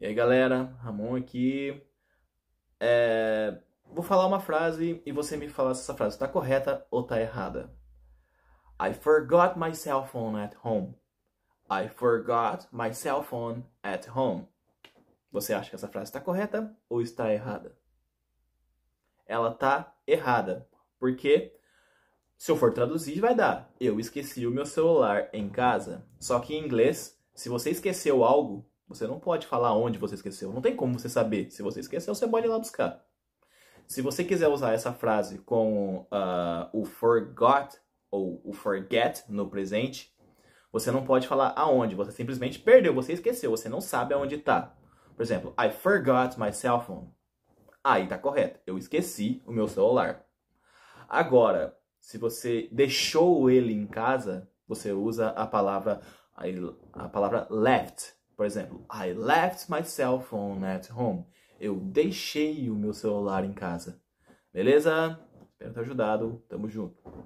E aí galera, Ramon aqui. É... Vou falar uma frase e você me falar se essa frase está correta ou está errada. I forgot my cell phone at home. I forgot my cell phone at home. Você acha que essa frase está correta ou está errada? Ela está errada, porque se eu for traduzir vai dar. Eu esqueci o meu celular em casa. Só que em inglês, se você esqueceu algo, você não pode falar onde você esqueceu. Não tem como você saber. Se você esqueceu, você pode ir lá buscar. Se você quiser usar essa frase com uh, o forgot ou o forget no presente, você não pode falar aonde. Você simplesmente perdeu, você esqueceu, você não sabe aonde está. Por exemplo, I forgot my cell phone. Aí está correto. Eu esqueci o meu celular. Agora, se você deixou ele em casa, você usa a palavra a palavra left por exemplo, I left my cell phone at home. Eu deixei o meu celular em casa. Beleza? Espero ter ajudado. Tamo junto.